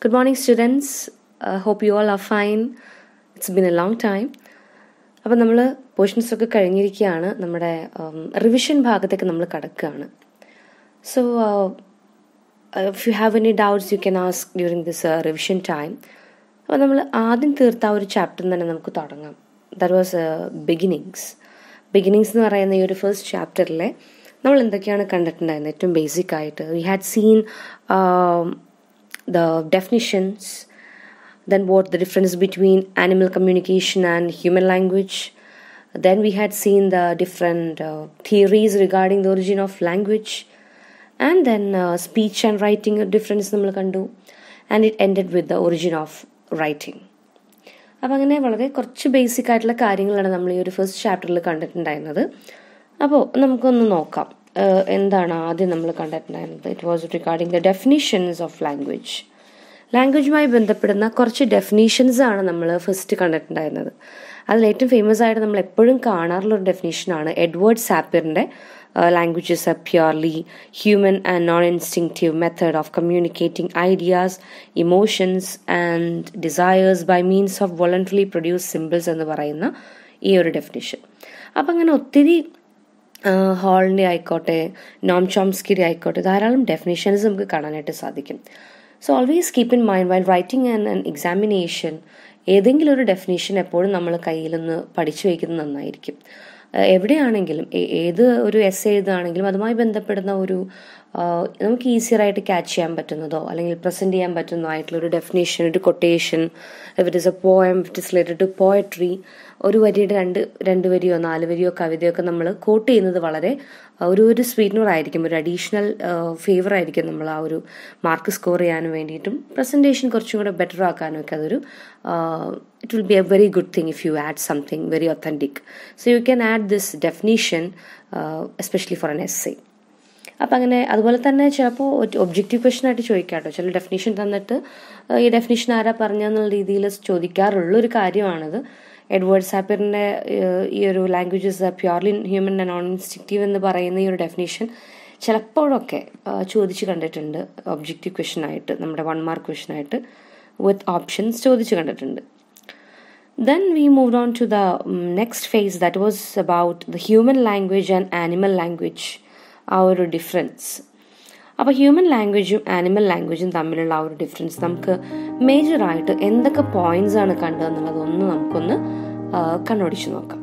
Good morning, students. Uh, hope you all are fine. It's been a long time. അപ്പം നമ്മൾ portions ഒക്കെ കഴിഞ്ഞിരിക്കുകയാണ് നമ്മുടെ റിവിഷൻ ഭാഗത്തേക്ക് നമ്മൾ കടക്കുകയാണ് so if you have any doubts you can ask during this revision time അപ്പോൾ നമ്മൾ ആദ്യം തീർത്ത ആ ഒരു ചാപ്റ്റർ തന്നെ നമുക്ക് തുടങ്ങാം ദാറ്റ് വാസ് ബിഗിനിങ്സ് ബിഗിനിങ്സ് എന്ന് പറയുന്ന ഈ ഒരു ഫസ്റ്റ് ചാപ്റ്ററിലെ നമ്മൾ എന്തൊക്കെയാണ് കണ്ടിട്ടുണ്ടായിരുന്നത് ഏറ്റവും ബേസിക് ആയിട്ട് we had seen the definitions then what the difference between animal communication and human language Then we had seen the different uh, theories regarding the origin of language, and then uh, speech and writing difference uh, നമ്മൾ കണ്ടു and it ended with the origin of writing അപ്പോൾ അങ്ങനെ വളരെ കുറച്ച് basic ആയിട്ടുള്ള കാര്യങ്ങളാണ് നമ്മൾ ഈ ഒരു ഫസ്റ്റ് ചാപ്റ്ററിൽ കണ്ടിട്ടുണ്ടായിരുന്നത് അപ്പോൾ നമുക്കൊന്ന് നോക്കാം എന്താണ് ആദ്യം നമ്മൾ കണ്ടിട്ടുണ്ടായിരുന്നത് it was regarding the definitions of language ലാംഗ്വേജുമായി ബന്ധപ്പെടുന്ന കുറച്ച് ഡെഫിനീഷൻസ് ആണ് നമ്മൾ ഫസ്റ്റ് കണ്ടിട്ടുണ്ടായിരുന്നത് അതിലേറ്റവും ഫേമസ് ആയിട്ട് നമ്മൾ എപ്പോഴും കാണാറുള്ള ഒരു ഡെഫിനേഷനാണ് എഡ്വേർഡ് സാപ്പിറിൻ്റെ languages are purely human and non instinctive method of communicating ideas emotions and desires by means of voluntary produce symbols എന്ന് പറയുന്ന ഈ ഒരു ഡെഫിനേഷൻ അപ്പം അങ്ങനെ ഒത്തിരി ഹോളിൻ്റെ ആയിക്കോട്ടെ നോം ചോംസ്കിയുടെ ആയിക്കോട്ടെ ധാരാളം ഡെഫിനേഷൻസ് നമുക്ക് കാണാനായിട്ട് സാധിക്കും so always keep in mind while writing and an examination ഏതെങ്കിലും ഒരു ഡെഫിനേഷൻ എപ്പോഴും നമ്മൾ നിന്ന് പഠിച്ചു വയ്ക്കുന്നത് നന്നായിരിക്കും എവിടെയാണെങ്കിലും ഏത് ഒരു എസ് എഴുതാണെങ്കിലും അതുമായി ബന്ധപ്പെടുന്ന ഒരു നമുക്ക് ഈസിയറായിട്ട് ക്യാച്ച് ചെയ്യാൻ പറ്റുന്നതോ അല്ലെങ്കിൽ പ്രസന്റ് ചെയ്യാൻ പറ്റുന്നതോ ആയിട്ടുള്ള ഒരു ഡെഫിനേഷൻ ഒരു quotation it is a poem it is related to poetry ഒരു വരിയുടെ രണ്ട് രണ്ട് വരിയോ നാല് വരിയോ കവിതയൊക്കെ നമ്മൾ കോട്ട് ചെയ്യുന്നത് വളരെ ഒരു ഒരു ആയിരിക്കും ഒരു അഡീഷണൽ ഫേവർ ആയിരിക്കും നമ്മൾ ആ ഒരു മാർക്ക് സ്കോർ ചെയ്യാനും വേണ്ടിയിട്ടും പ്രസൻറ്റേഷൻ കുറച്ചും കൂടെ ബെറ്റർ ആക്കാനും ഒക്കെ അതൊരു it will be a very good thing if you add something very authentic so you can add this definition especially for an essay അപ്പം അങ്ങനെ അതുപോലെ തന്നെ ചിലപ്പോൾ ഒബ്ജക്റ്റീവ് ക്വസ്റ്റൻ ആയിട്ട് കേട്ടോ ചില ഡെഫിനേഷൻ തന്നിട്ട് ഈ ഡെഫിനേഷൻ ആരാ പറഞ്ഞെന്നുള്ള രീതിയിൽ ചോദിക്കാറുള്ളൊരു കാര്യമാണിത് എഡ്വേർഡ് സാപ്പിറിൻ്റെ ഈ ഒരു languages purely human and non instinctive എന്ന് പറയുന്ന ഈ ഒരു ഡെഫിനേഷൻ ചിലപ്പോഴൊക്കെ ചോദിച്ചു കണ്ടിട്ടുണ്ട് ഒബ്ജക്റ്റീവ് ക്വസ്റ്റൻ ആയിട്ട് നമ്മുടെ വൺ മാർക്ക് ക്വസ്റ്റൻ ആയിട്ട് വിത്ത് ഓപ്ഷൻസ് ചോദിച്ചു കണ്ടിട്ടുണ്ട് then we move on to the next phase that was about the human language and animal language ആ ഒരു ഡിഫറൻസ് അപ്പോൾ ഹ്യൂമൻ ലാംഗ്വേജും ആനിമൽ ലാംഗ്വേജും തമ്മിലുള്ള ആ ഒരു ഡിഫറൻസ് നമുക്ക് മേജറായിട്ട് എന്തൊക്കെ പോയിന്റ്സ് ആണ് കണ്ടതെന്നുള്ളതൊന്ന് നമുക്കൊന്ന് കണ്ണോടിച്ച് നോക്കാം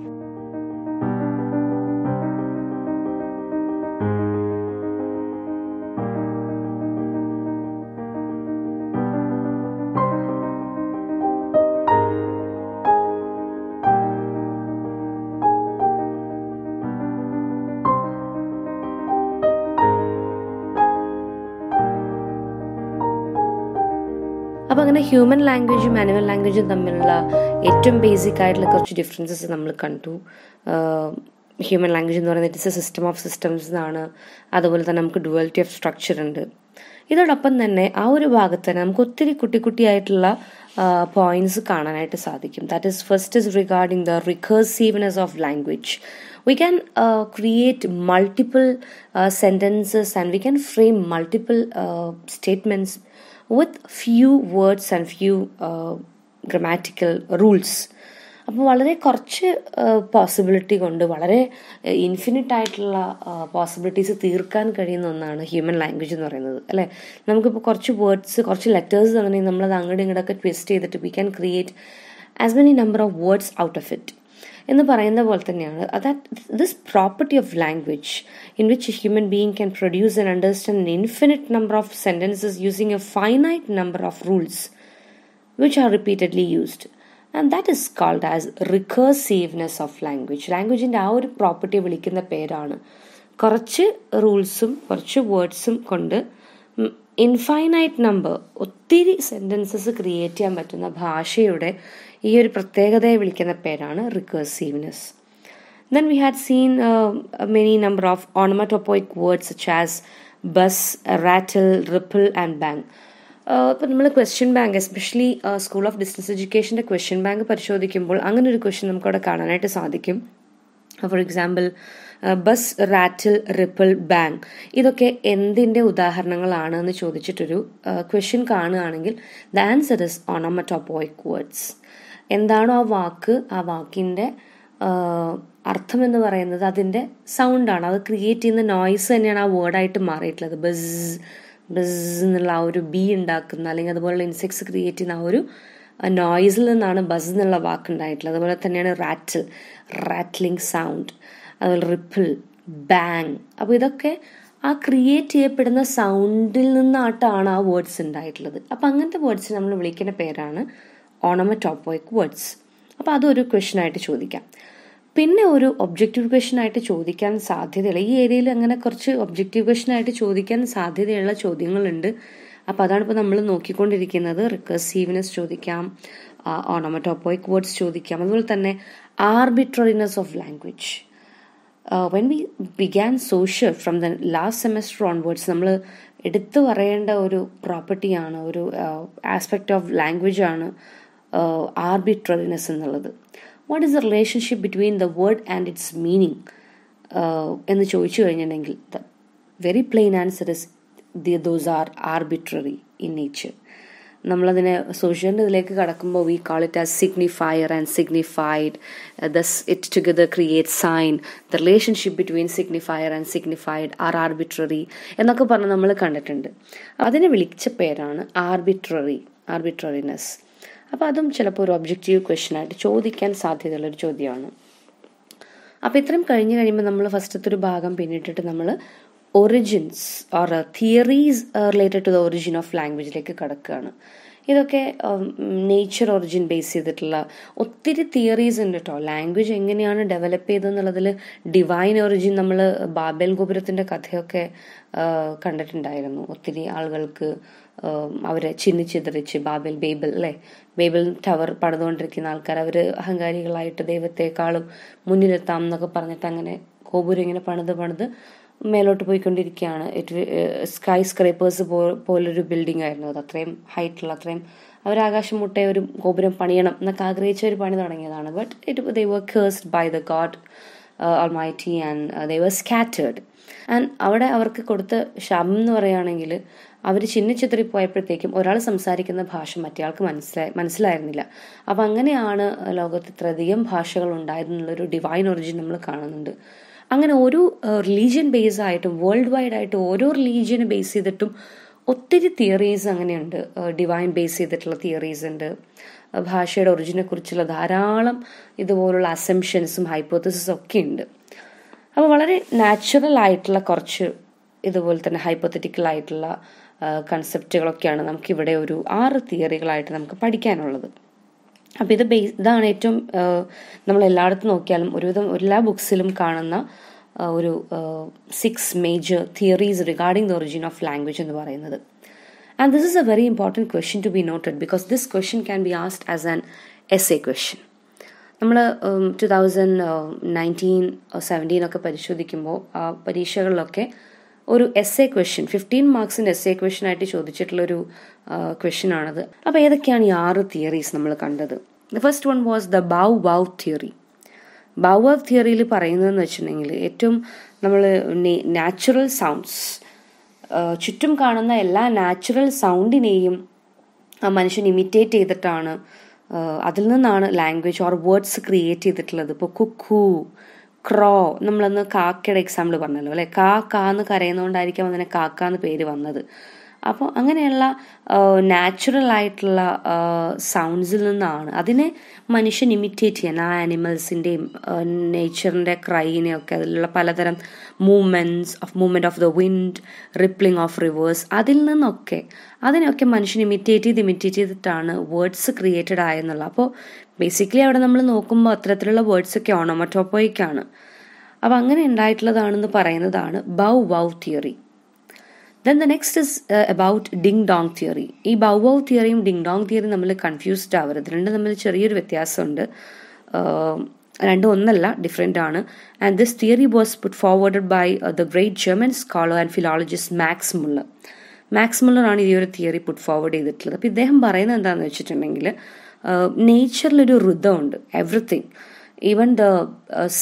ഹ്യൂമൻ ലാംഗ്വേജും മാനുവൽ ലാംഗ്വേജും തമ്മിലുള്ള ഏറ്റവും ബേസിക് ആയിട്ടുള്ള കുറച്ച് ഡിഫറൻസസ് നമ്മൾ കണ്ടു ഹ്യൂമൻ ലാംഗ്വേജ് എന്ന് പറയുന്നത് it's a system of systems എന്നാണ് അതുപോലെ തന്നെ നമുക്ക് ഡുവാലിറ്റി ഓഫ് സ്ട്രക്ചർ ഉണ്ട് ഇതോടൊപ്പം തന്നെ ആ ഒരു ഭാഗത്ത് തന്നെ നമുക്ക് ഒത്തിരി കുട്ടി കുട്ടിയായിട്ടുള്ള പോയിന്റ്സ് കാണാനായിട്ട് സാധിക്കും that is first is regarding the recursiveness of language we can create multiple sentences and we can frame multiple statements with few words and few grammatical rules അപ്പോൾ വളരെ കുറച്ച് പോസിബിലിറ്റി uh, കൊണ്ട് വളരെ ഇൻഫിനിറ്റ് uh, ആയിട്ടുള്ള possibilities uh, തീർക്കാൻ കഴിയുന്ന ഒന്നാണ് human language എന്ന് പറയുന്നത് അല്ലേ നമുക്കിപ്പോൾ കുറച്ച് വേർഡ്സ് കുറച്ച് ലെറ്റേഴ്സ് തന്നിട്ടുണ്ടെങ്കിൽ നമ്മളത് അങ്ങോട്ടും ഇങ്ങോട്ടൊക്കെ ട്വിസ്റ്റ് ചെയ്തിട്ട് we can create as many number of words out of it എന്ന് പറയുന്ന പോലെ തന്നെയാണ് that this property of language in which human being can produce and understand an infinite number of sentences using a finite number of rules which are repeatedly used and that is called as recursiveness of language ലാംഗ്വേജിൻ്റെ ആ ഒരു property വിളിക്കുന്ന പേരാണ് കുറച്ച് റൂൾസും കുറച്ച് വേർഡ്സും കൊണ്ട് infinite number ഒത്തിരി സെൻറ്റൻസസ് ക്രിയേറ്റ് ചെയ്യാൻ പറ്റുന്ന ഭാഷയുടെ ഈ ഒരു പ്രത്യേകതയെ വിളിക്കുന്ന പേരാണ് recursiveness then we had seen many uh, many number of onomatopoeic words such as bus, rattle, ripple, and bang. നമ്മൾ question bank especially school of business എഡ്യൂക്കേഷൻ്റെ ക്വസ്റ്റ്യൻ ബാങ്ക് പരിശോധിക്കുമ്പോൾ അങ്ങനെ ഒരു ക്വസ്റ്റ്യൻ നമുക്കവിടെ കാണാനായിട്ട് സാധിക്കും for example buzz rattle ripple bang ഇതൊക്കെ എന്തിൻ്റെ ഉദാഹരണങ്ങളാണ് എന്ന് ചോദിച്ചിട്ടൊരു ക്വസ്റ്റ്യൻ uh, കാണുകയാണെങ്കിൽ the answer is onomatopoeic words എന്താണോ ആ വാക്ക് ആ വാക്കിൻ്റെ അർത്ഥം എന്ന് പറയുന്നത് അതിൻ്റെ സൗണ്ടാണ് അത് ക്രിയേറ്റ് ചെയ്യുന്ന നോയ്സ് തന്നെയാണ് ആ വേർഡായിട്ട് മാറിയിട്ടുള്ളത് ബസ് ബസ് എന്നുള്ള ആ ഒരു ബി ഉണ്ടാക്കുന്ന അല്ലെങ്കിൽ അതുപോലുള്ള ഇൻസെക്ട്സ് ക്രിയേറ്റ് ചെയ്യുന്ന ആ ഒരു നോയ്സിൽ നിന്നാണ് ബസ് എന്നുള്ള വാക്കുണ്ടായിട്ടുള്ളത് അതുപോലെ തന്നെയാണ് റാറ്റിൽ റാറ്റ്ലിംഗ് സൗണ്ട് അതുപോലെ റിപ്പിൾ ബാങ് അപ്പോൾ ഇതൊക്കെ ആ ക്രിയേറ്റ് ചെയ്യപ്പെടുന്ന സൗണ്ടിൽ നിന്നാട്ടാണ് ആ വേർഡ്സ് ഉണ്ടായിട്ടുള്ളത് അപ്പം അങ്ങനത്തെ വേർഡ്സ് നമ്മൾ വിളിക്കുന്ന പേരാണ് ഓണമറ്റോപ്പോയിക് വേർഡ്സ് അപ്പോൾ അതൊരു ക്വസ്റ്റനായിട്ട് ചോദിക്കാം പിന്നെ ഒരു ഒബ്ജക്റ്റീവ് ക്വസ്റ്റനായിട്ട് ചോദിക്കാൻ സാധ്യതയുള്ള ഈ ഏരിയയിൽ അങ്ങനെ കുറച്ച് ഒബ്ജക്റ്റീവ് ക്വസ്റ്റനായിട്ട് ചോദിക്കാൻ സാധ്യതയുള്ള ചോദ്യങ്ങളുണ്ട് അപ്പോൾ അതാണ് ഇപ്പോൾ നമ്മൾ നോക്കിക്കൊണ്ടിരിക്കുന്നത് റിക്കേഴ്സീവ്നെസ് ചോദിക്കാം ഓണമറ്റോപ്പോയിക് വേർഡ്സ് ചോദിക്കാം അതുപോലെ തന്നെ arbitrariness of language when we began social from the last semester onwards നമ്മൾ എടുത്തു പറയേണ്ട ഒരു പ്രോപ്പർട്ടിയാണ് ഒരു ആസ്പെക്ട് ഓഫ് ലാംഗ്വേജാണ് ആർബിട്രറിനെസ് എന്നുള്ളത് what is the relationship between the word and its meaning എന്ന് ചോദിച്ചു കഴിഞ്ഞിട്ടുണ്ടെങ്കിൽ the very plain answer is the those are arbitrary in nature നമ്മളതിനെ സോഷ്യലിൻ്റെ ഇതിലേക്ക് കടക്കുമ്പോൾ we call it as signifier and signified thus it together create sign the relationship between signifier and signified are arbitrary എന്നൊക്കെ പറഞ്ഞ് നമ്മൾ കണ്ടിട്ടുണ്ട് അതിനെ വിളിച്ച പേരാണ് ആർബിട്രറി ആർബിട്രറിനെസ് അപ്പോൾ അതും ചിലപ്പോൾ ഒരു ഒബ്ജക്റ്റീവ് ആയിട്ട് ചോദിക്കാൻ സാധ്യതയുള്ളൊരു ചോദ്യമാണ് അപ്പോൾ ഇത്രയും കഴിഞ്ഞ് കഴിയുമ്പോൾ നമ്മൾ ഫസ്റ്റത്തെ ഒരു ഭാഗം പിന്നിട്ടിട്ട് നമ്മൾ origins or theories related to the origin of ലാംഗ്വേജിലേക്ക് കടക്കുകയാണ് ഇതൊക്കെ നേച്ചർ ഒറിജിൻ ബേസ് ചെയ്തിട്ടുള്ള ഒത്തിരി തിയറീസ് ഉണ്ട് കേട്ടോ ലാംഗ്വേജ് എങ്ങനെയാണ് ഡെവലപ്പ് ചെയ്തതെന്നുള്ളതിൽ ഡിവൈൻ ഒറിജിൻ നമ്മൾ ബാബേൽ ഗോപുരത്തിൻ്റെ കഥയൊക്കെ കണ്ടിട്ടുണ്ടായിരുന്നു ഒത്തിരി ആളുകൾക്ക് അവരെ ചിന്നിച്ചിതറിച്ച് ബാബേൽ ബേബിൾ അല്ലേ ബേബൽ ടവർ പടന്നുകൊണ്ടിരിക്കുന്ന ആൾക്കാർ അവർ അഹങ്കാരികളായിട്ട് ദൈവത്തെക്കാളും മുന്നിലെത്താം എന്നൊക്കെ പറഞ്ഞിട്ട് അങ്ങനെ ഗോപുരം ഇങ്ങനെ പണിത് പണിത് മേലോട്ട് പോയിക്കൊണ്ടിരിക്കുകയാണ് ഇറ്റ് സ്കൈ സ്ക്രൈപ്പേഴ്സ് പോലൊരു ബിൽഡിംഗ് ആയിരുന്നു അത് അത്രയും ഹൈറ്റുള്ള അത്രയും അവർ ആകാശം മുട്ടേ ഒരു ഗോപുരം പണിയണം എന്നൊക്കെ ആഗ്രഹിച്ച ഒരു പണി തുടങ്ങിയതാണ് but it they were cursed by the god all and they were scattered and അവിടെ അവർക്ക് കൊടുത്ത ശബം എന്ന് പറയുകയാണെങ്കിൽ അവർ ചിത്രി പോയപ്പോഴത്തേക്കും ഒരാൾ സംസാരിക്കുന്ന ഭാഷ മറ്റേയാൾക്ക് മനസ്സിലായി മനസ്സിലായിരുന്നില്ല അപ്പം അങ്ങനെയാണ് ലോകത്ത് ഇത്രയധികം ഭാഷകൾ ഉണ്ടായതെന്നുള്ളൊരു ഡിവൈൻ ഒറിജിൻ നമ്മൾ കാണുന്നുണ്ട് അങ്ങനെ ഒരു റിലീജിയൻ ബേസ് ആയിട്ടും വേൾഡ് വൈഡ് ആയിട്ട് ഓരോ റിലീജിയനെ ബേസ് ചെയ്തിട്ടും ഒത്തിരി തിയറീസ് അങ്ങനെയുണ്ട് ഡിവൈൻ ബേസ് ചെയ്തിട്ടുള്ള തിയറീസ് ഉണ്ട് ഭാഷയുടെ ഒറിജിനെ കുറിച്ചുള്ള ധാരാളം ഇതുപോലുള്ള അസംഷൻസും ഹൈപ്പോത്തസിസും ഒക്കെ ഉണ്ട് അപ്പോൾ വളരെ നാച്ചുറൽ ആയിട്ടുള്ള കുറച്ച് ഇതുപോലെ തന്നെ ഹൈപ്പോത്തറ്റിക്കൽ ആയിട്ടുള്ള കൺസെപ്റ്റുകളൊക്കെയാണ് നമുക്കിവിടെ ഒരു ആറ് തിയറികളായിട്ട് നമുക്ക് പഠിക്കാനുള്ളത് അപ്പം ഇത് ബേസ് ഇതാണ് ഏറ്റവും നമ്മൾ എല്ലായിടത്തും നോക്കിയാലും ഒരുവിധം എല്ലാ ബുക്സിലും കാണുന്ന ഒരു six major theories regarding the origin of language എന്ന് പറയുന്നത് and this is a very important question to be noted because this question can be asked as an essay question നമ്മൾ ടു തൗസൻഡ് നയൻറ്റീൻ സെവൻറ്റീനൊക്കെ പരിശോധിക്കുമ്പോൾ ആ പരീക്ഷകളിലൊക്കെ ഒരു essay question fifteen മാർക്സിൻ്റെ essay question ആയിട്ട് ചോദിച്ചിട്ടുള്ളൊരു question ആണത് അപ്പോൾ ഏതൊക്കെയാണ് ഈ ആറ് തിയറീസ് നമ്മൾ കണ്ടത് the first one was the bow bow theory ബൗവർ തിയറിയിൽ പറയുന്നതെന്ന് വെച്ചിട്ടുണ്ടെങ്കിൽ ഏറ്റവും നമ്മൾ നാച്ചുറൽ സൗണ്ട്സ് ചുറ്റും കാണുന്ന എല്ലാ നാച്ചുറൽ സൗണ്ടിനെയും ആ മനുഷ്യൻ ഇമിറ്റേറ്റ് ചെയ്തിട്ടാണ് അതിൽ നിന്നാണ് ലാംഗ്വേജ് ഓർ വേർഡ്സ് ക്രിയേറ്റ് ചെയ്തിട്ടുള്ളത് ഇപ്പോൾ കുക്കു ക്രോ നമ്മളന്ന് കാക്കയുടെ എക്സാമ്പിൾ പറഞ്ഞല്ലോ അല്ലെ കാ കാന്ന് കരയുന്നതുകൊണ്ടായിരിക്കും അതിനെ കാക്കാന്ന് പേര് വന്നത് അപ്പോൾ അങ്ങനെയുള്ള നാച്ചുറൽ ആയിട്ടുള്ള സൗണ്ട്സിൽ നിന്നാണ് അതിനെ മനുഷ്യൻ ഇമിറ്റേറ്റ് ചെയ്യാൻ ആ ആനിമൽസിൻ്റെയും നേച്ചറിൻ്റെ ക്രൈനെയൊക്കെ അതിലുള്ള പലതരം movements of movement of the wind rippling of rivers അതിൽ നിന്നൊക്കെ അതിനൊക്കെ മനുഷ്യൻ ഇമിറ്റേറ്റ് ചെയ്ത് ഇമിറ്റേറ്റ് ചെയ്തിട്ടാണ് വേർഡ്സ് ക്രിയേറ്റഡ് ആയെന്നുള്ളത് അപ്പോൾ ബേസിക്കലി അവിടെ നമ്മൾ നോക്കുമ്പോൾ അത്തരത്തിലുള്ള വേർഡ്സൊക്കെ ഓണോമറ്റോപ്പോയിക്കാണ് അപ്പോൾ അങ്ങനെ ഉണ്ടായിട്ടുള്ളതാണെന്ന് പറയുന്നതാണ് bow wow theory then the next is about ding dong theory ഈ ബൗവൗ തിയറിയും ഡിങ് ഡോങ് തിയറിയും നമ്മൾ കൺഫ്യൂസ്ഡ് ആവരുത് രണ്ട് തമ്മിൽ ചെറിയൊരു വ്യത്യാസമുണ്ട് രണ്ടും ഒന്നല്ല ഡിഫറെൻ്റ് ആണ് and this theory was put forward by the great German scholar and philologist Max Muller Max മുള്ളറാണ് ഈ ഒരു തിയറി പുട്ട് ഫോർവേഡ് ചെയ്തിട്ടുള്ളത് അപ്പോൾ ഇദ്ദേഹം പറയുന്നത് എന്താണെന്ന് വെച്ചിട്ടുണ്ടെങ്കിൽ നേച്ചറിലൊരു ഋതമുണ്ട് everything even the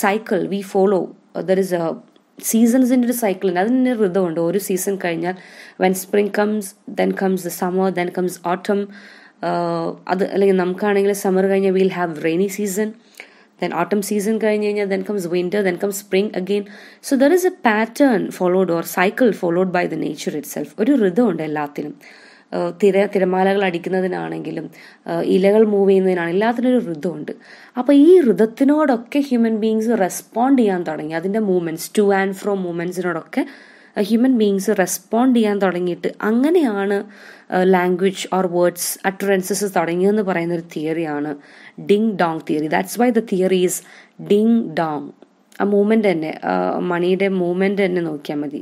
cycle we follow there is a സീസൺസിൻ്റെ ഒരു സൈക്കിൾ ഉണ്ട് അതിന് ഋതമുണ്ട് ഒരു സീസൺ കഴിഞ്ഞാൽ when spring comes then comes the summer then comes autumn അത് അല്ലെങ്കിൽ നമുക്കാണെങ്കിൽ സമ്മർ കഴിഞ്ഞാൽ will have rainy season then autumn season കഴിഞ്ഞ് കഴിഞ്ഞാൽ then comes winter then comes spring again so there is a pattern followed or cycle followed by the nature itself ഒരു ഋതമുണ്ട് എല്ലാത്തിനും തിര തിരമാലകൾ അടിക്കുന്നതിനാണെങ്കിലും ഇലകൾ മൂവ് ചെയ്യുന്നതിനാണ് എല്ലാത്തിനും ഒരു ഋതമുണ്ട് അപ്പോൾ ഈ ഋതത്തിനോടൊക്കെ ഹ്യൂമൻ ബീങ്സ് റെസ്പോണ്ട് ചെയ്യാൻ തുടങ്ങി അതിൻ്റെ മൂവ്മെൻറ്റ്സ് ടു ആൻഡ് ഫ്രോ മൂവ്മെൻറ്റ്സിനോടൊക്കെ ഹ്യൂമൻ ബീങ്സ് റെസ്പോണ്ട് ചെയ്യാൻ തുടങ്ങിയിട്ട് അങ്ങനെയാണ് ലാംഗ്വേജ് ഓർ വേർഡ്സ് അറ്ററൻസസ് തുടങ്ങിയെന്ന് പറയുന്ന ഒരു തിയറിയാണ് ding dong theory that's why the theory is Ding Dong ആ മൂവ്മെന്റ് തന്നെ മണിയുടെ മൂവ്മെന്റ് തന്നെ നോക്കിയാൽ മതി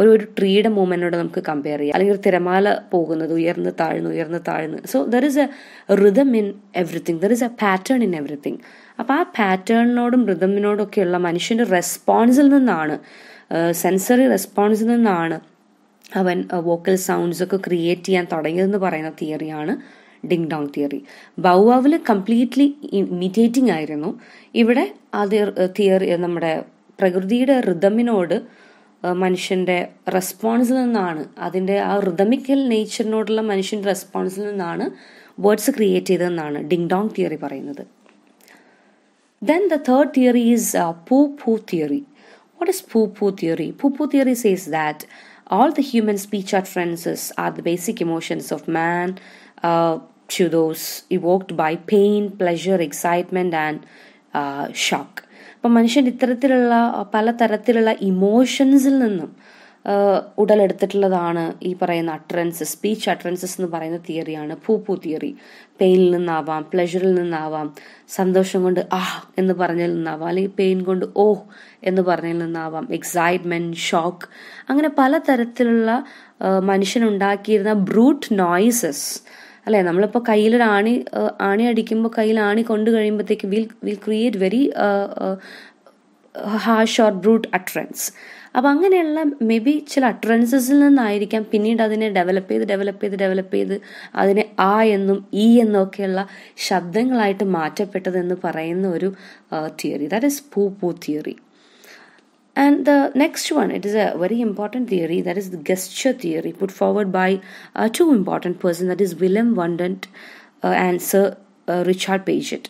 ഒരു ഒരു ട്രീയുടെ മൂവ്മെന്റിനോട് നമുക്ക് കമ്പയർ ചെയ്യാം അല്ലെങ്കിൽ ഒരു തിരമാല പോകുന്നത് ഉയർന്ന് താഴ്ന്ന് ഉയർന്ന് താഴ്ന്ന് so there is a rhythm in everything there is a pattern in everything അപ്പോൾ ആ പാറ്റേണിനോടും റിതമിനോടൊക്കെയുള്ള മനുഷ്യൻ്റെ റെസ്പോൺസിൽ നിന്നാണ് സെൻസറി റെസ്പോൺസിൽ നിന്നാണ് അവൻ വോക്കൽ സൗണ്ട്സ് ഒക്കെ ക്രിയേറ്റ് ചെയ്യാൻ തുടങ്ങിയതെന്ന് പറയുന്ന തിയറിയാണ് ഡിങ് ഡോങ് തിയറി ബൗവാവിൽ കംപ്ലീറ്റ്ലി ഇമിറ്റേറ്റിംഗ് ആയിരുന്നു ഇവിടെ ആ തിയറി നമ്മുടെ പ്രകൃതിയുടെ റിതമിനോട് മനുഷ്യന്റെ റെസ്പോൺസിൽ നിന്നാണ് അതിൻ്റെ ആ റിതമിക്കൽ നേച്ചറിനോടുള്ള മനുഷ്യൻ്റെ റെസ്പോൺസിൽ നിന്നാണ് വേർഡ്സ് ക്രിയേറ്റ് ചെയ്തതെന്നാണ് ഡിങ് ഡോങ് തിയറി പറയുന്നത് then the third theory is pooh pooh theory what is pooh pooh theory pooh pooh theory says that that the human speech are utterances are the basic emotions of man to those evoked by pain, pleasure, excitement, and uh, shock. അപ്പം മനുഷ്യൻ ഇത്തരത്തിലുള്ള പല തരത്തിലുള്ള ഇമോഷൻസിൽ നിന്നും ഉടലെടുത്തിട്ടുള്ളതാണ് ഈ പറയുന്ന utterance speech അട്രൻസസ് എന്ന് പറയുന്ന തിയറിയാണ് പൂ തിയറി പെയിനിൽ നിന്നാവാം പ്ലഷറിൽ നിന്നാവാം സന്തോഷം കൊണ്ട് ആ എന്ന് പറഞ്ഞതിൽ നിന്നാവാം അല്ലെങ്കിൽ പെയിൻ കൊണ്ട് ഓ എന്ന് പറഞ്ഞതിൽ നിന്നാവാം എക്സൈറ്റ്മെന്റ് ഷോക്ക് അങ്ങനെ പല തരത്തിലുള്ള മനുഷ്യനുണ്ടാക്കിയിരുന്ന ബ്രൂട്ട് നോയിസസ് അല്ലേ നമ്മളിപ്പോൾ കയ്യിലൊരു ആണി ആണി അടിക്കുമ്പോൾ കയ്യിൽ ആണി കൊണ്ടു കഴിയുമ്പോഴത്തേക്ക് will will create very harsh or brute utterance അപ്പം അങ്ങനെയുള്ള മേ ബി ചില അട്രൻസസിൽ നിന്നായിരിക്കാം പിന്നീട് അതിനെ ഡെവലപ്പ് ചെയ്ത് ഡെവലപ്പ് ചെയ്ത് ഡെവലപ്പ് ചെയ്ത് അതിനെ ആ എന്നും ഈ എന്നും ശബ്ദങ്ങളായിട്ട് മാറ്റപ്പെട്ടതെന്ന് പറയുന്ന ഒരു theory that is pooh pooh theory And the next one, it is a very important theory that is the gesture theory put forward by uh, two important persons that is Willem Wundent uh, and Sir uh, Richard Paget.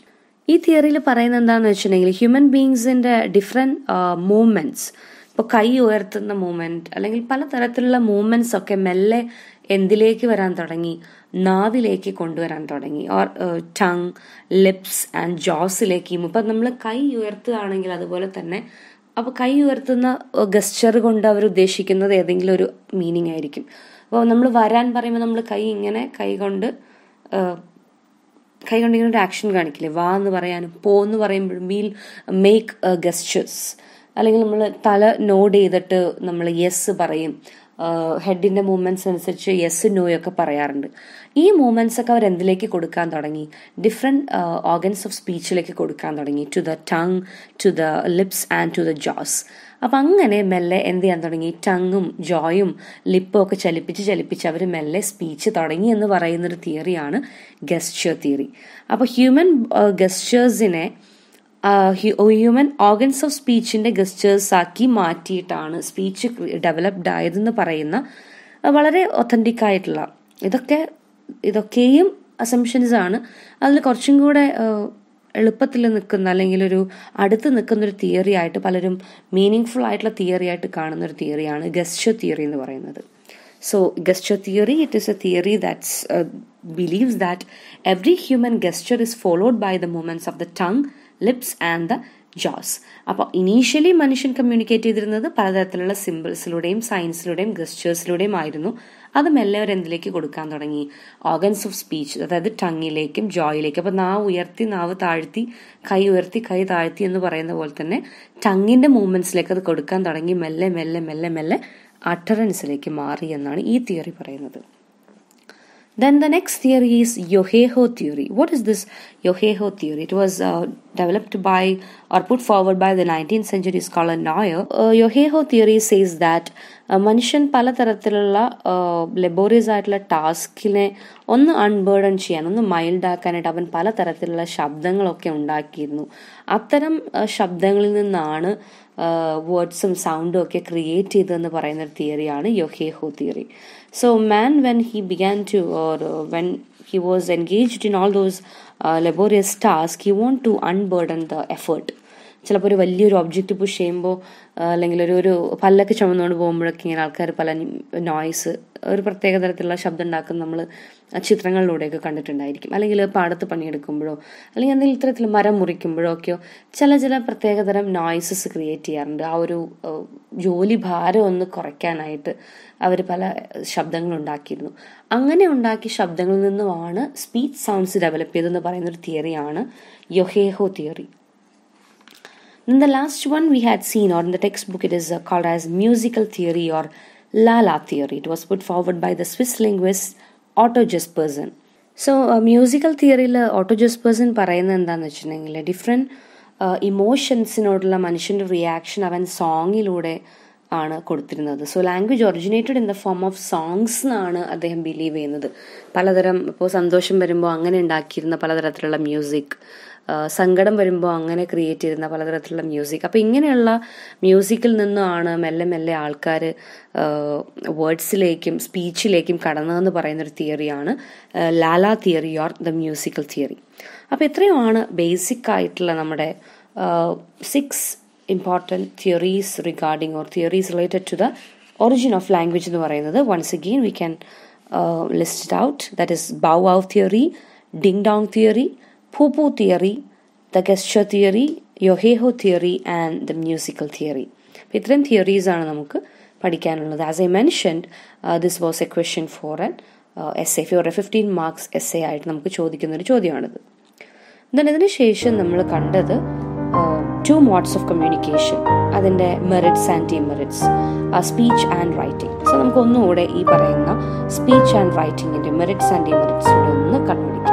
ഈ തിയറിയിൽ പറയുന്നത് എന്താണെന്ന് വെച്ചിട്ടുണ്ടെങ്കിൽ human ബീങ്സിൻ്റെ different movements ഇപ്പോൾ കൈ ഉയർത്തുന്ന movement അല്ലെങ്കിൽ പലതരത്തിലുള്ള മൂവ്മെൻറ്റ്സ് ഒക്കെ മെല്ലെ എന്തിലേക്ക് വരാൻ തുടങ്ങി നാവിലേക്ക് കൊണ്ടുവരാൻ തുടങ്ങി ഓർ ടങ് ലിപ്സ് ആൻഡ് ജോസിലേക്ക് ഇപ്പം നമ്മൾ കൈ ഉയർത്തുകയാണെങ്കിൽ അതുപോലെ തന്നെ അപ്പോൾ കൈ ഉയർത്തുന്ന ഗസ്റ്റർ കൊണ്ട് അവർ ഉദ്ദേശിക്കുന്നത് ഏതെങ്കിലും ഒരു മീനിങ് ആയിരിക്കും അപ്പോൾ നമ്മൾ വരാൻ പറയുമ്പോൾ നമ്മൾ കൈ ഇങ്ങനെ കൈ കൊണ്ട് കൈ കൊണ്ട് ഇങ്ങനെ ഒരു ആക്ഷൻ കാണിക്കില്ലേ വാ എന്ന് പറയാനും പോ എന്ന് പറയുമ്പോഴും മീൽ മേക്ക് ഗസ്റ്റേഴ്സ് അല്ലെങ്കിൽ നമ്മൾ തല നോഡ് ചെയ്തിട്ട് നമ്മൾ യെസ് പറയും ഹെഡിന്റെ മൂവ്മെന്റ്സ് അനുസരിച്ച് യെസ് നോയൊക്കെ പറയാറുണ്ട് ഈ മൂവ്മെന്റ്സ് ഒക്കെ അവർ എന്തിലേക്ക് കൊടുക്കാൻ തുടങ്ങി ഡിഫറെന്റ് ഓർഗൻസ് ഓഫ് സ്പീച്ചിലേക്ക് കൊടുക്കാൻ തുടങ്ങി to the tongue to the lips and to the jaws അപ്പം അങ്ങനെ മെല്ലെ എന്ത് ചെയ്യാൻ തുടങ്ങി ടങ്ങും ജോയും ലിപ്പും ഒക്കെ ചലിപ്പിച്ച് ചലിപ്പിച്ച് അവർ മെല്ലെ സ്പീച്ച് തുടങ്ങി എന്ന് പറയുന്നൊരു തിയറിയാണ് ഗസ്റ്റർ തിയറി അപ്പോൾ ഹ്യൂമൻ ഗസ്റ്റേഴ്സിനെ ഹ്യൂമൻ ഓർഗൻസ് ഓഫ് സ്പീച്ചിന്റെ ഗസ്റ്റേഴ്സ് ആക്കി മാറ്റിയിട്ടാണ് സ്പീച്ച് ഡെവലപ്ഡ് ആയതെന്ന് പറയുന്ന വളരെ ഒത്തന്റിക് ആയിട്ടുള്ള ഇതൊക്കെ ഇതൊക്കെയും അസംഷൻസ് ആണ് അതിൽ കുറച്ചും കൂടെ എളുപ്പത്തിൽ നിൽക്കുന്ന അല്ലെങ്കിൽ ഒരു അടുത്ത് നിൽക്കുന്ന ഒരു തിയറി ആയിട്ട് പലരും മീനിങ് ഫുൾ ആയിട്ടുള്ള തിയറി ആയിട്ട് കാണുന്ന ഒരു തിയറിയാണ് ഗസ്റ്റോ തിയറി എന്ന് പറയുന്നത് സോ ഗസ്റ്റോ theory it is a theory that's believes that every human gesture is followed by the moments of the tongue lips and the jaws അപ്പോൾ ഇനീഷ്യലി മനുഷ്യൻ കമ്മ്യൂണിക്കേറ്റ് ചെയ്തിരുന്നത് പലതരത്തിലുള്ള സിമ്പിൾസിലൂടെയും സയൻസിലൂടെയും ഗസ്റ്റേഴ്സിലൂടെയും ആയിരുന്നു അത് എല്ലാവരും എന്തിലേക്ക് കൊടുക്കാൻ തുടങ്ങി ഓർഗൻസ് ഓഫ് സ്പീച്ച് അതായത് ടങ്ങിലേക്കും ജോയിലേക്കും അപ്പോൾ നാവ് ഉയർത്തി നാവ് താഴ്ത്തി കൈ ഉയർത്തി കൈ താഴ്ത്തി എന്ന് പറയുന്ന പോലെ തന്നെ ടങ്ങിൻ്റെ മൂവ്മെൻറ്റ്സിലേക്ക് അത് കൊടുക്കാൻ തുടങ്ങി മെല്ലെ മെല്ലെ മെല്ലെ മെല്ലെ അട്ടറൻസിലേക്ക് മാറി എന്നാണ് ഈ തിയറി പറയുന്നത് Then the next theory is Yoheho theory. What is this Yoheho theory? It was uh, developed by or put forward by the 19th century scholar Neuer. Uh, Yoheho theory says that മനുഷ്യൻ പലതരത്തിലുള്ള laborious uh, ആയിട്ടുള്ള ടാസ്കിനെ ഒന്ന് അൺബേർഡൺ ചെയ്യാൻ ഒന്ന് mild ആക്കാനായിട്ട് അവൻ പലതരത്തിലുള്ള ശബ്ദങ്ങളൊക്കെ ഉണ്ടാക്കിയിരുന്നു അത്തരം uh, ശബ്ദങ്ങളിൽ നിന്നാണ് വേർഡ്സും uh, സൗണ്ടും ഒക്കെ ക്രിയേറ്റ് ചെയ്തതെന്ന് പറയുന്ന തിയറിയാണ് yo he ho theory So man, when he began to, or uh, when he was engaged in all those uh, laborious tasks, he want to unburden the effort. ചിലപ്പോൾ ഒരു വലിയൊരു ഒബ്ജക്റ്റ് പുഷ് ചെയ്യുമ്പോൾ അല്ലെങ്കിൽ ഒരു ഒരു പല്ലൊക്കെ ചുമന്നുകൊണ്ട് പോകുമ്പോഴൊക്കെ ഇങ്ങനെ ആൾക്കാർ പല നോയ്സ് ഒരു പ്രത്യേക തരത്തിലുള്ള ശബ്ദം ഉണ്ടാക്കുന്ന നമ്മൾ ചിത്രങ്ങളിലൂടെയൊക്കെ കണ്ടിട്ടുണ്ടായിരിക്കും അല്ലെങ്കിൽ പാടത്ത് പണിയെടുക്കുമ്പോഴോ അല്ലെങ്കിൽ എന്തെങ്കിലും ഇത്തരത്തിൽ മരം മുറിക്കുമ്പോഴോ ഒക്കെയോ ചില ചില പ്രത്യേകതരം നോയ്സസ് ക്രിയേറ്റ് ചെയ്യാറുണ്ട് ആ ഒരു ജോലി ഭാരം ഒന്ന് കുറയ്ക്കാനായിട്ട് അവർ പല ശബ്ദങ്ങൾ ഉണ്ടാക്കിയിരുന്നു അങ്ങനെ ഉണ്ടാക്കിയ ശബ്ദങ്ങളിൽ നിന്നുമാണ് സ്പീച്ച് സൗണ്ട്സ് ഡെവലപ്പ് ചെയ്തെന്ന് പറയുന്ന ഒരു തിയറിയാണ് yo he ho theory in the last one we had seen or in the text book it is called as musical theory or la la theory it was put forward by the Swiss linguist Otto Person so musical തിയറിയിൽ Otto Person പറയുന്നത് എന്താണെന്ന് വെച്ചിട്ടുണ്ടെങ്കിൽ different ഇമോഷൻസിനോടുള്ള uh, മനുഷ്യൻ്റെ reaction അവൻ സോങ്ങിലൂടെ ആണ് കൊടുത്തിരുന്നത് so language originated in the form of songs എന്നാണ് അദ്ദേഹം ബിലീവ് ചെയ്യുന്നത് പലതരം ഇപ്പോൾ സന്തോഷം വരുമ്പോൾ അങ്ങനെ ഉണ്ടാക്കിയിരുന്ന പലതരത്തിലുള്ള മ്യൂസിക് സങ്കടം വരുമ്പോൾ അങ്ങനെ ക്രിയേറ്റ് ചെയ്യുന്ന പലതരത്തിലുള്ള മ്യൂസിക് അപ്പം ഇങ്ങനെയുള്ള മ്യൂസിക്കിൽ നിന്നാണ് മെല്ലെ മെല്ലെ ആൾക്കാർ വേർഡ്സിലേക്കും സ്പീച്ചിലേക്കും കടന്നതെന്ന് പറയുന്നൊരു തിയറിയാണ് la la theory or the musical theory അപ്പോൾ ഇത്രയുമാണ് ബേസിക് ആയിട്ടുള്ള നമ്മുടെ six important theories regarding or theories related to the origin of language എന്ന് പറയുന്നത് once again we can list out that is bow wow theory ding dong theory poo theory the gester theory yo he ho theory and the musical theory അപ്പം ഇത്രയും തിയറീസാണ് നമുക്ക് പഠിക്കാനുള്ളത് as I mentioned this was a question for an S A for a fifteen marks S A ആയിട്ട് നമുക്ക് ചോദിക്കുന്ന ഒരു ചോദ്യമാണിത് then ഇതിന് ശേഷം നമ്മൾ കണ്ടത് ടു മോഡ്സ് ഓഫ് കമ്മ്യൂണിക്കേഷൻ അതിൻ്റെ merits and de demerits speech and writing so നമുക്ക് ഒന്നുകൂടെ ഈ പറയുന്ന സ്പീച്ച് ആൻഡ് റൈറ്റിങ്ങിൻ്റെ മെറിറ്റ്സ് ആൻഡ് ഡി മെറിറ്റ്സ് ഒന്ന് കണ്ടുപിടിക്കാം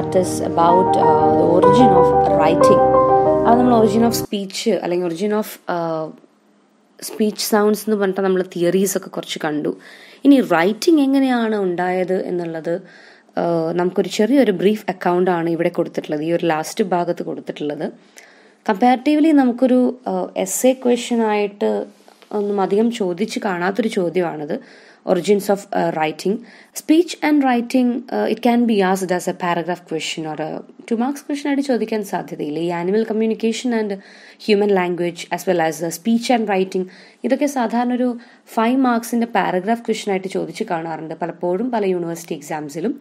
part is about the origin of writing അത് നമ്മൾ ഒറിജിൻ ഓഫ് സ്പീച്ച് അല്ലെങ്കിൽ ഒറിജിൻ ഓഫ് സ്പീച്ച് സൗണ്ട്സ് എന്ന് പറഞ്ഞിട്ട് നമ്മൾ തിയറീസ് ഒക്കെ കുറച്ച് കണ്ടു ഇനി റൈറ്റിംഗ് എങ്ങനെയാണ് ഉണ്ടായത് എന്നുള്ളത് uh, നമുക്കൊരു ചെറിയൊരു ബ്രീഫ് അക്കൗണ്ട് ആണ് ഇവിടെ കൊടുത്തിട്ടുള്ളത് ഈ ഒരു ലാസ്റ്റ് ഭാഗത്ത് കൊടുത്തിട്ടുള്ളത് കമ്പാരിറ്റീവ്ലി നമുക്കൊരു എസ് എ ക്വസ്റ്റ്യൻ ആയിട്ട് ഒന്നും അധികം ചോദിച്ച് കാണാത്തൊരു ചോദ്യമാണിത് origins of uh, writing speech and writing uh, it can be asked as a paragraph question or a two marks question ആയിട്ട് ചോദിക്കാൻ സാധ്യതയില്ല ഈ animal communication and human language as well as speech and writing ഇതൊക്കെ സാധാരണ ഒരു five മാർക്സിൻ്റെ paragraph question ആയിട്ട് ചോദിച്ച് കാണാറുണ്ട് പലപ്പോഴും പല യൂണിവേഴ്സിറ്റി എക്സാംസിലും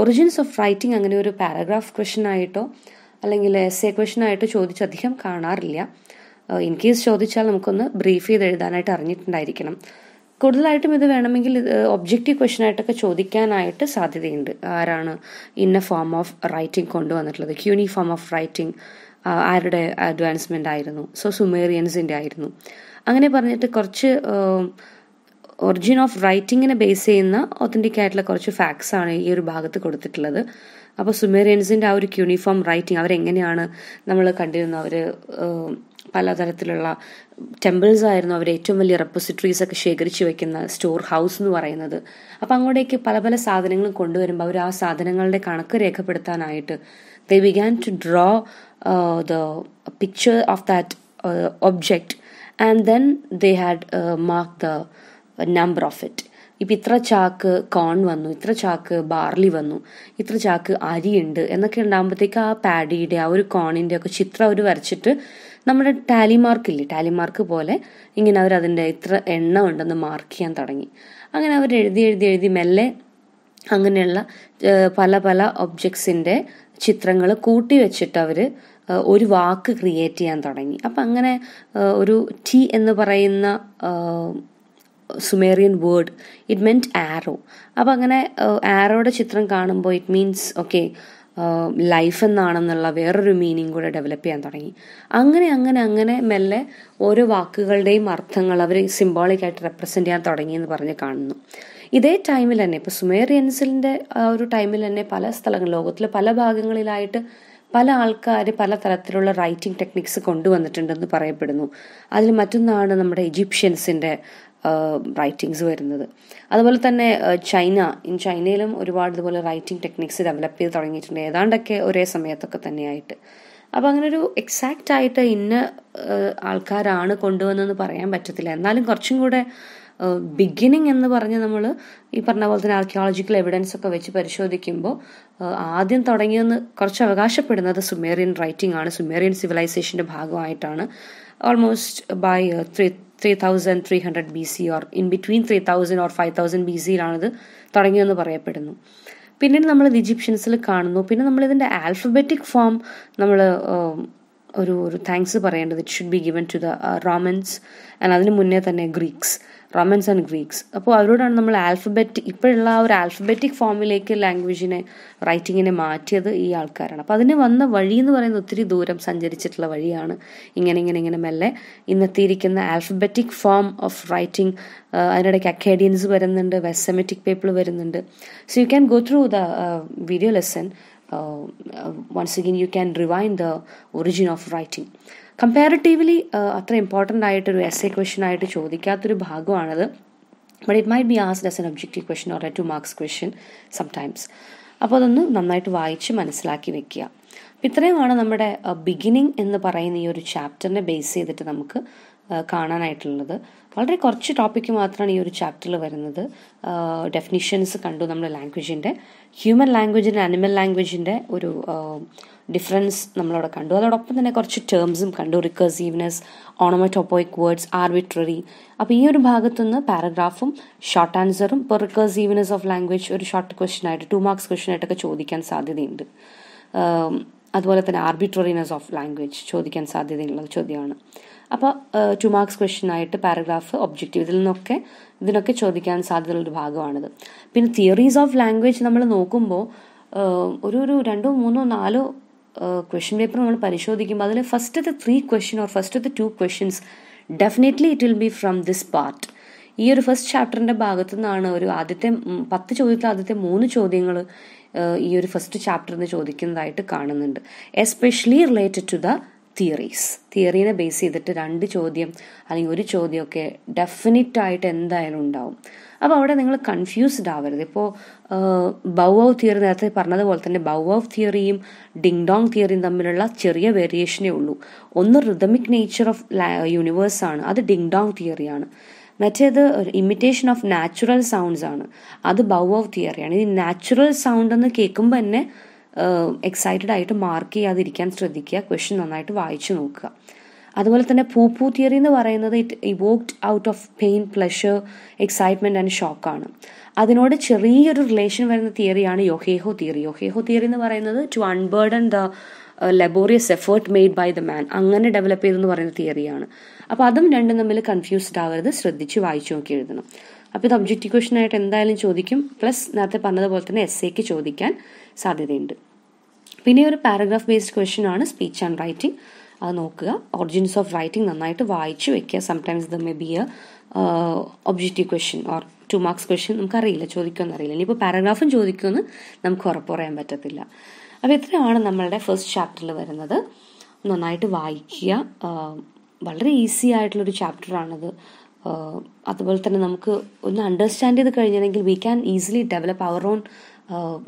ഒറിജിൻസ് ഓഫ് റൈറ്റിംഗ് അങ്ങനെ ഒരു പാരഗ്രാഫ് ക്വസ്റ്റൻ ആയിട്ടോ അല്ലെങ്കിൽ എസ് എ ക്വസ്റ്റൻ ആയിട്ടോ ചോദിച്ച് അധികം കാണാറില്ല ഇൻ uh, കേസ് ചോദിച്ചാൽ നമുക്കൊന്ന് ബ്രീഫ് ചെയ്ത് എഴുതാനായിട്ട് അറിഞ്ഞിട്ടുണ്ടായിരിക്കണം കൂടുതലായിട്ടും ഇത് വേണമെങ്കിൽ ഒബ്ജക്റ്റീവ് ക്വസ്റ്റ്യൻ ആയിട്ടൊക്കെ ചോദിക്കാനായിട്ട് സാധ്യതയുണ്ട് ആരാണ് ഇന്ന ഫോം ഓഫ് റൈറ്റിംഗ് കൊണ്ടുവന്നിട്ടുള്ളത് ക്യൂനി ഫോം ഓഫ് റൈറ്റിംഗ് ആരുടെ അഡ്വാൻസ്മെന്റ് ആയിരുന്നു സോ സുമേറിയൻസിന്റെ ആയിരുന്നു അങ്ങനെ പറഞ്ഞിട്ട് കുറച്ച് ഒറിജിൻ ഓഫ് റൈറ്റിങ്ങിനെ ബേസ് ചെയ്യുന്ന ഒത്തൻറ്റിക് ആയിട്ടുള്ള കുറച്ച് ഫാക്ട്സ് ആണ് ഈ ഒരു ഭാഗത്ത് കൊടുത്തിട്ടുള്ളത് അപ്പോൾ സുമേറിയൻസിൻ്റെ ആ ഒരു യൂണിഫോം റൈറ്റിംഗ് അവരെങ്ങനെയാണ് നമ്മൾ കണ്ടിരുന്നു അവർ പലതരത്തിലുള്ള ടെമ്പിൾസ് ആയിരുന്നു അവർ ഏറ്റവും വലിയ റെപ്പോസിറ്ററീസ് ഒക്കെ ശേഖരിച്ചു വെക്കുന്ന സ്റ്റോർ ഹൗസ് എന്ന് പറയുന്നത് അപ്പം അങ്ങോട്ടേക്ക് പല പല സാധനങ്ങൾ കൊണ്ടുവരുമ്പോൾ അവർ ആ സാധനങ്ങളുടെ കണക്ക് രേഖപ്പെടുത്താനായിട്ട് they began to draw the picture of that object and then they had mark the number of it ഇപ്പം ഇത്ര ചാക്ക് കോൺ വന്നു ഇത്ര ചാക്ക് ബാർലി വന്നു ഇത്ര ചാക്ക് അരിയുണ്ട് എന്നൊക്കെ ഉണ്ടാകുമ്പോഴത്തേക്ക് ആ പാഡിയുടെ ആ ഒരു കോണിൻ്റെ ഒക്കെ ചിത്രം അവർ വരച്ചിട്ട് നമ്മുടെ ടാലി മാർക്ക് ഇല്ലേ ടാലി മാർക്ക് പോലെ ഇങ്ങനെ അവർ അതിൻ്റെ ഇത്ര എണ്ണം ഉണ്ടെന്ന് മാർക്ക് ചെയ്യാൻ തുടങ്ങി അങ്ങനെ അവർ എഴുതി എഴുതി എഴുതി മെല്ലെ അങ്ങനെയുള്ള പല പല ഒബ്ജക്ട്സിൻ്റെ ചിത്രങ്ങൾ കൂട്ടി വെച്ചിട്ട് അവർ ഒരു വാക്ക് ക്രിയേറ്റ് ചെയ്യാൻ തുടങ്ങി അപ്പം അങ്ങനെ ഒരു ടി എന്ന് പറയുന്ന Sumerian word it meant arrow അപ്പം അങ്ങനെ ആരോയുടെ ചിത്രം കാണുമ്പോൾ ഇറ്റ് മീൻസ് ഓക്കെ ലൈഫ് എന്നാണെന്നുള്ള വേറൊരു മീനിങ് കൂടെ ഡെവലപ്പ് ചെയ്യാൻ തുടങ്ങി അങ്ങനെ അങ്ങനെ അങ്ങനെ മെല്ലെ ഓരോ വാക്കുകളുടെയും അർത്ഥങ്ങൾ അവർ സിംബോളിക്കായിട്ട് റെപ്രസെന്റ് ചെയ്യാൻ തുടങ്ങി എന്ന് പറഞ്ഞ് കാണുന്നു ഇതേ ടൈമിൽ തന്നെ ഇപ്പോൾ സുമേറിയൻസിൻ്റെ ഒരു ടൈമിൽ തന്നെ പല സ്ഥലങ്ങൾ ലോകത്തിലെ പല ഭാഗങ്ങളിലായിട്ട് പല ആൾക്കാർ പല തരത്തിലുള്ള റൈറ്റിംഗ് ടെക്നിക്സ് കൊണ്ടുവന്നിട്ടുണ്ടെന്ന് പറയപ്പെടുന്നു അതിൽ മറ്റൊന്നാണ് നമ്മുടെ ഈജിപ്ഷ്യൻസിൻ്റെ റൈറ്റിങ്സ് വരുന്നത് അതുപോലെ തന്നെ ചൈന ഇൻ ചൈനയിലും ഒരുപാട് ഇതുപോലെ റൈറ്റിംഗ് ടെക്നിക്സ് ഡെവലപ്പ് ചെയ്ത് തുടങ്ങിയിട്ടുണ്ട് ഏതാണ്ടൊക്കെ ഒരേ സമയത്തൊക്കെ തന്നെയായിട്ട് അപ്പോൾ അങ്ങനെ ഒരു എക്സാക്റ്റ് ആയിട്ട് ഇന്ന ആൾക്കാരാണ് കൊണ്ടുവന്നതെന്ന് പറയാൻ പറ്റത്തില്ല എന്നാലും കുറച്ചും കൂടെ ബിഗിനിങ് എന്ന് പറഞ്ഞ് നമ്മൾ ഈ പറഞ്ഞ പോലെ തന്നെ ആർക്കിയോളജിക്കൽ എവിഡൻസ് ഒക്കെ വെച്ച് പരിശോധിക്കുമ്പോൾ ആദ്യം തുടങ്ങിയെന്ന് കുറച്ച് അവകാശപ്പെടുന്നത് സുമേറിയൻ റൈറ്റിംഗ് ആണ് സുമേറിയൻ സിവിലൈസേഷൻ്റെ ഭാഗമായിട്ടാണ് almost by uh, 3300 BC or in between 3000 or 5000 BC ലാണ് ഇത് തുടങ്ങിയെന്ന് പറയപ്പെടുന്നു പിന്നീട് നമ്മൾ ഇത് ഈജിപ്ഷ്യൻസിൽ കാണുന്നു പിന്നെ നമ്മൾ ഇതിൻ്റെ ആൽഫബറ്റിക് ഫോം നമ്മൾ ഒരു ഒരു താങ്ക്സ് പറയേണ്ടത് it should be given to the Romans and അതിന് മുന്നേ തന്നെ ഗ്രീക്സ് റോമൻസ് ആൻഡ് ഗ്രീക്സ് അപ്പോൾ അവരോടാണ് നമ്മൾ ആൽഫബറ്റ് ഇപ്പോഴുള്ള ആ ഒരു ആൽഫബറ്റിക് ഫോമിലേക്ക് ലാംഗ്വേജിനെ റൈറ്റിങ്ങിനെ മാറ്റിയത് ഈ ആൾക്കാരാണ് അപ്പോൾ അതിന് വന്ന വഴി എന്ന് പറയുന്നത് ഒത്തിരി ദൂരം സഞ്ചരിച്ചിട്ടുള്ള വഴിയാണ് ഇങ്ങനെ ഇങ്ങനെ ഇങ്ങനെ മെല്ലെ ഇന്നെത്തിയിരിക്കുന്ന ആൽഫബറ്റിക് ഫോം ഓഫ് റൈറ്റിംഗ് അതിനിടയ്ക്ക് അക്കേഡിയൻസ് വരുന്നുണ്ട് വെസമെറ്റിക് പേപ്പിൾ വരുന്നുണ്ട് so you can go through the video lesson once uh, uh, once you can rewind the origin of writing comparatively അത്ര ഇമ്പോർട്ടൻ്റ് ആയിട്ടൊരു എസ് എ ക്വസ്റ്റൻ ആയിട്ട് ചോദിക്കാത്തൊരു ഭാഗമാണത് but it might be asked as an objective question or a two marks question sometimes അപ്പോൾ അതൊന്ന് നന്നായിട്ട് വായിച്ച് മനസ്സിലാക്കി വെക്കുക ഇത്രയുമാണ് നമ്മുടെ ബിഗിനിങ് uh, എന്ന് പറയുന്ന ഈ ഒരു ചാപ്റ്ററിനെ ബേസ് ചെയ്തിട്ട് നമുക്ക് കാണാനായിട്ടുള്ളത് വളരെ കുറച്ച് ടോപ്പിക്ക് മാത്രമാണ് ഈ ഒരു ചാപ്റ്ററിൽ വരുന്നത് ഡെഫിനിഷൻസ് കണ്ടു നമ്മൾ ലാംഗ്വേജിൻ്റെ ഹ്യൂമൻ ലാംഗ്വേജിൻ്റെ അനിമൽ ലാംഗ്വേജിൻ്റെ ഒരു ഡിഫറൻസ് നമ്മളവിടെ കണ്ടു അതോടൊപ്പം തന്നെ കുറച്ച് ടേംസും കണ്ടു റിക്കേഴ്സീവ്നെസ് ഓണമറ്റോപ്പോയിക് വേർഡ്സ് ആർബിട്രറി അപ്പോൾ ഈ ഒരു ഭാഗത്തുനിന്ന് പാരഗ്രാഫും ഷോർട്ട് ആൻസറും ഇപ്പോൾ റിക്കേഴ്സീവ്നെസ് ഓഫ് ലാംഗ്വേജ് ഒരു ഷോർട്ട് ക്വസ്റ്റ്യൻ ആയിട്ട് ടു മാർക്സ് ക്വസ്റ്റ്യൻ ആയിട്ടൊക്കെ ചോദിക്കാൻ സാധ്യതയുണ്ട് അതുപോലെ തന്നെ ആർബിട്രറിനെസ് ഓഫ് ലാംഗ്വേജ് ചോദിക്കാൻ സാധ്യതയുള്ള ചോദ്യമാണ് അപ്പോൾ ടു മാർക്സ് ക്വസ്റ്റ്യൻ ആയിട്ട് പാരഗ്രാഫ് ഒബ്ജക്റ്റീവ് ഇതിൽ നിന്നൊക്കെ ഇതിനൊക്കെ ചോദിക്കാൻ സാധ്യതയുള്ളൊരു ഭാഗമാണിത് പിന്നെ തിയറീസ് ഓഫ് ലാംഗ്വേജ് നമ്മൾ നോക്കുമ്പോൾ ഒരു ഒരു രണ്ടോ മൂന്നോ നാലോ ക്വസ്റ്റ്യൻ പേപ്പർ നമ്മൾ പരിശോധിക്കുമ്പോൾ അതിൽ ഫസ്റ്റത്തെ ത്രീ ക്വസ്റ്റ്യൻ ഓർ ഫസ്റ്റത്തെ two questions definitely it will be from this part ഈ ഒരു ഫസ്റ്റ് ചാപ്റ്ററിൻ്റെ ഭാഗത്തു നിന്നാണ് ഒരു ആദ്യത്തെ പത്ത് ചോദ്യത്തിൽ ആദ്യത്തെ മൂന്ന് ചോദ്യങ്ങൾ ഈ ഒരു ഫസ്റ്റ് ചാപ്റ്ററിൽ നിന്ന് ചോദിക്കുന്നതായിട്ട് കാണുന്നുണ്ട് especially related to the theories തിയറീനെ ബേസ് ചെയ്തിട്ട് രണ്ട് ചോദ്യം അല്ലെങ്കിൽ ഒരു ചോദ്യമൊക്കെ ഡെഫിനറ്റ് ആയിട്ട് എന്തായാലും ഉണ്ടാവും അപ്പോൾ അവിടെ നിങ്ങൾ കൺഫ്യൂസ്ഡ് ആവരുത് ഇപ്പോൾ ബൗ ഓഫ് തിയറി നേരത്തെ പറഞ്ഞതുപോലെ തന്നെ ബൗ ഓഫ് തിയറിയും ഡിങ് ഡോങ് തിയറിയും തമ്മിലുള്ള ചെറിയ വേരിയേഷനേ ഉള്ളൂ ഒന്ന് റിതമിക് നേച്ചർ ഓഫ് യൂണിവേഴ്സാണ് അത് ഡിങ് ഡോങ് തിയറിയാണ് മറ്റേത് ഇമിറ്റേഷൻ ഓഫ് നാച്ചുറൽ സൗണ്ട്സ് ആണ് അത് ബൗ ഓഫ് തിയറിയാണ് ഈ നാച്ചുറൽ സൗണ്ട് എന്ന് കേൾക്കുമ്പോൾ തന്നെ എക്സൈറ്റഡ് ആയിട്ട് മാർക്ക് ചെയ്യാതിരിക്കാൻ ശ്രദ്ധിക്കുക ക്വസ്റ്റ്യൻ നന്നായിട്ട് വായിച്ചു നോക്കുക അതുപോലെ തന്നെ പൂപ്പൂ തിയറി എന്ന് പറയുന്നത് it evoked out of pain pleasure excitement and ഷോക്കാണ് അതിനോട് ചെറിയൊരു റിലേഷൻ വരുന്ന തിയറിയാണ് യൊഹേഹോ തിയറി യൊഹേഹോ തിയറി എന്ന് പറയുന്നത് to unburden the laborious effort made by the man അങ്ങനെ ഡെവലപ്പ് ചെയ്തെന്ന് പറയുന്ന തിയറിയാണ് അപ്പോൾ അതും രണ്ടും തമ്മിൽ കൺഫ്യൂസ്ഡ് ആവരുത് ശ്രദ്ധിച്ച് വായിച്ചു നോക്കി എഴുതണം അപ്പോൾ ഇത് ഒബ്ജക്റ്റീവ് ക്വസ്റ്റൻ ആയിട്ട് എന്തായാലും ചോദിക്കും പ്ലസ് നേരത്തെ പറഞ്ഞതുപോലെ തന്നെ എസ് എക്ക് ചോദിക്കാൻ സാധ്യതയുണ്ട് പിന്നെ ഒരു പാരഗ്രാഫ് ബേസ്ഡ് ക്വസ്റ്റ്യൻ ആണ് സ്പീച്ച് ആൻഡ് റൈറ്റിംഗ് അത് നോക്കുക ഒറിജിൻസ് ഓഫ് റൈറ്റിംഗ് നന്നായിട്ട് വായിച്ചു വെക്കുക sometimes the may be a objective question or two marks question നമുക്കറിയില്ല ചോദിക്കുമെന്ന് അറിയില്ല ഇനിയിപ്പോൾ പാരഗ്രാഫും ചോദിക്കുമെന്ന് നമുക്ക് ഉറപ്പ് പറയാൻ പറ്റത്തില്ല അപ്പോൾ ഇത്രയാണ് നമ്മളുടെ ഫസ്റ്റ് ചാപ്റ്ററിൽ വരുന്നത് നന്നായിട്ട് വായിക്കുക വളരെ ഈസി ആയിട്ടുള്ളൊരു ചാപ്റ്ററാണത് അതുപോലെ തന്നെ നമുക്ക് ഒന്ന് അണ്ടർസ്റ്റാൻഡ് ചെയ്ത് കഴിഞ്ഞിരുന്നെങ്കിൽ we can easily develop our own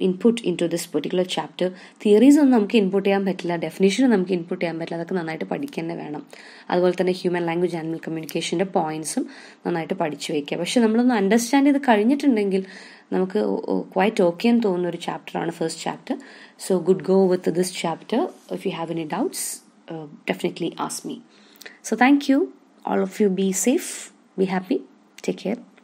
input in to this particular chapter theories ഒന്നും നമുക്ക് ഇൻപുട്ട് ചെയ്യാൻ പറ്റില്ല ഡെഫിനേഷൻ നമുക്ക് ഇൻപുട്ട് ചെയ്യാൻ പറ്റില്ല അതൊക്കെ നന്നായിട്ട് പഠിക്കുക തന്നെ വേണം അതുപോലെ തന്നെ ഹ്യൂമൻ ലാംഗ്വേജ് ആനിമൽ കമ്മ്യൂണിക്കേഷൻ്റെ പോയിന്റ്സും നന്നായിട്ട് പഠിച്ചു വയ്ക്കുക പക്ഷെ നമ്മളൊന്ന് അണ്ടർസ്റ്റാൻഡ് ചെയ്ത് കഴിഞ്ഞിട്ടുണ്ടെങ്കിൽ നമുക്ക് ക്വൈറ്റ് ഓക്കെ എന്ന് തോന്നുന്ന ഒരു ചാപ്റ്ററാണ് first chapter so good go with this chapter if you have any doubts definitely ask me so thank you all of you be safe be happy take care